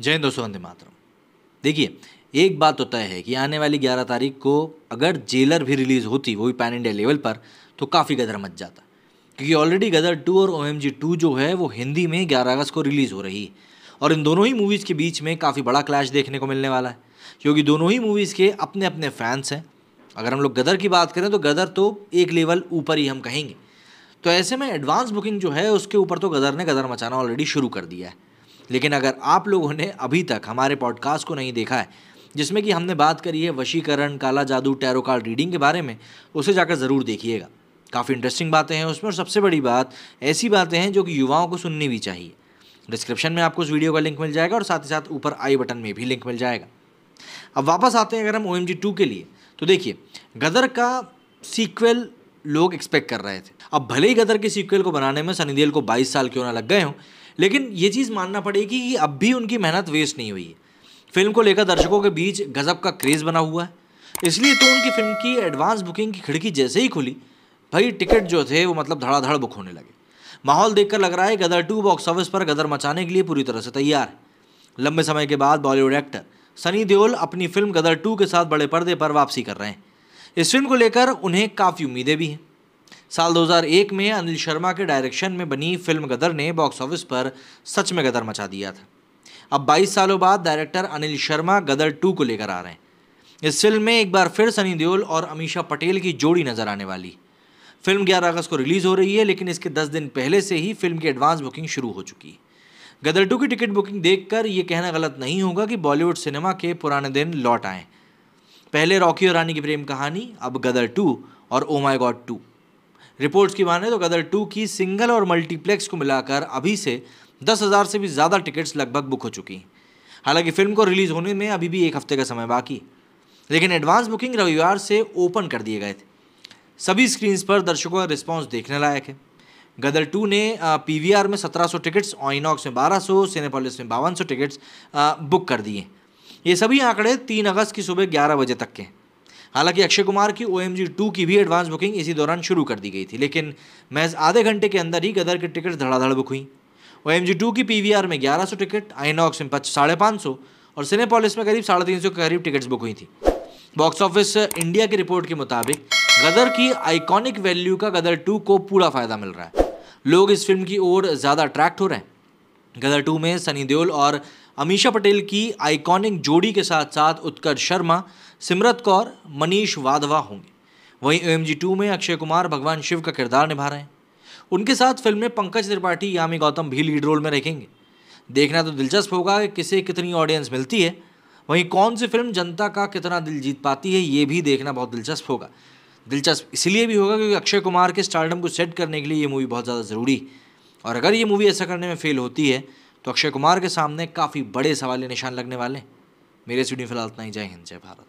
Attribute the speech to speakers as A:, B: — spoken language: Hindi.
A: जय दोस्तों वंदे मातरम देखिए एक बात तो तय है कि आने वाली ग्यारह तारीख को अगर जेलर भी रिलीज़ होती वो भी पैन इंडिया लेवल पर तो काफ़ी गदर मच जाता क्योंकि ऑलरेडी गदर टू और ओ एम जी टू जो है वो हिंदी में ग्यारह अगस्त को रिलीज़ हो रही है और इन दोनों ही मूवीज़ के बीच में काफ़ी बड़ा क्लैश देखने को मिलने वाला है क्योंकि दोनों ही मूवीज़ के अपने अपने फैंस हैं अगर हम लोग गदर की बात करें तो गदर तो एक लेवल ऊपर ही हम कहेंगे तो ऐसे में एडवांस बुकिंग जो है उसके ऊपर तो गदर ने गदर मचाना ऑलरेडी शुरू कर दिया है लेकिन अगर आप लोगों ने अभी तक हमारे पॉडकास्ट को नहीं देखा है जिसमें कि हमने बात करी है वशीकरण काला जादू टैरो कार्ड रीडिंग के बारे में उसे जाकर ज़रूर देखिएगा काफ़ी इंटरेस्टिंग बातें हैं उसमें और सबसे बड़ी बात ऐसी बातें हैं जो कि युवाओं को सुननी भी चाहिए डिस्क्रिप्शन में आपको उस वीडियो का लिंक मिल जाएगा और साथ ही साथ ऊपर आई बटन में भी लिंक मिल जाएगा अब वापस आते हैं अगर हम ओ एम के लिए तो देखिए गदर का सीक्वल लोग एक्सपेक्ट कर रहे थे अब भले ही गदर के सीक्वल को बनाने में सनी देल को 22 साल क्यों ना लग गए हों लेकिन ये चीज़ मानना पड़ेगी कि अब भी उनकी मेहनत वेस्ट नहीं हुई है फिल्म को लेकर दर्शकों के बीच गजब का क्रेज़ बना हुआ है इसलिए तो उनकी फिल्म की एडवांस बुकिंग की खिड़की जैसे ही खुली भाई टिकट जो थे वो मतलब धड़ाधड़ बुक होने लगे माहौल देखकर लग रहा है गदर टू बॉक्स ऑफिस पर गदर मचाने के लिए पूरी तरह से तैयार है लंबे समय के बाद बॉलीवुड एक्टर सनी देओल अपनी फिल्म गदर टू के साथ बड़े पर्दे पर वापसी कर रहे हैं इस फिल्म को लेकर उन्हें काफ़ी उम्मीदें भी हैं साल 2001 में अनिल शर्मा के डायरेक्शन में बनी फिल्म गदर ने बॉक्स ऑफिस पर सच में गदर मचा दिया था अब 22 सालों बाद डायरेक्टर अनिल शर्मा गदर टू को लेकर आ रहे हैं इस फिल्म में एक बार फिर सनी देओल और अमीशा पटेल की जोड़ी नजर आने वाली फिल्म 11 अगस्त को रिलीज़ हो रही है लेकिन इसके 10 दिन पहले से ही फिल्म की एडवांस बुकिंग शुरू हो चुकी है गदर टू की टिकट बुकिंग देखकर ये कहना गलत नहीं होगा कि बॉलीवुड सिनेमा के पुराने दिन लौट आएँ पहले रॉकी और रानी की प्रेम कहानी अब गदर टू और O my God two reports की माने तो गदर टू की सिंगल और मल्टीप्लेक्स को मिलाकर अभी से दस हज़ार से भी ज़्यादा टिकट्स लगभग बुक हो चुकी हैं हालांकि फिल्म को रिलीज़ होने में अभी भी एक हफ्ते का समय बाकी लेकिन एडवांस बुकिंग रविवार से ओपन कर दिए गए थे सभी स्क्रीन्स पर दर्शकों का रिस्पॉन्स देखने लायक है गदर टू ने पीवीआर में 1700 टिकट्स ऑइनॉक्स में 1200 सिनेपोलिस में बावन टिकट्स बुक कर दिए ये सभी आंकड़े तीन अगस्त की सुबह ग्यारह बजे तक के हैं हालांकि अक्षय कुमार की ओ एम की भी एडवांस बुकिंग इसी दौरान शुरू कर दी गई थी लेकिन महज आधे घंटे के अंदर ही गदर की टिकट धड़ाधड़ बुक हुई ओ एम की पी में ग्यारह सौ टिकट आइनॉक्स में साढ़े पाँच सौ और सिनेपोलिस में करीब साढ़े तीन सौ के करीब टिकट्स बुक हुई थी बॉक्स ऑफिस इंडिया की रिपोर्ट के मुताबिक गदर की आइकॉनिक वैल्यू का गदर टू को पूरा फायदा मिल रहा है लोग इस फिल्म की ओर ज़्यादा अट्रैक्ट हो रहे हैं गदर टू में सनी देओल और अमीशा पटेल की आइकॉनिक जोड़ी के साथ साथ उत्कर्ष शर्मा सिमरत कौर मनीष वाधवा होंगे वहीं ओ एम जी टू में अक्षय कुमार भगवान शिव का किरदार निभा रहे हैं उनके साथ फिल्म में पंकज त्रिपाठी यामी गौतम भी लीड रोल में रखेंगे देखना तो दिलचस्प होगा कि किसे कितनी ऑडियंस मिलती है वहीं कौन सी फिल्म जनता का कितना दिल जीत पाती है ये भी देखना बहुत दिलचस्प होगा दिलचस्प इसलिए भी होगा क्योंकि अक्षय कुमार के स्टारडम को सेट करने के लिए ये मूवी बहुत ज़्यादा ज़रूरी और अगर ये मूवी ऐसा करने में फेल होती है तो अक्षय कुमार के सामने काफ़ी बड़े सवाल निशान लगने वाले हैं मेरे इस वीडियो फिलहाल इतना ही जय हिंद जय भारत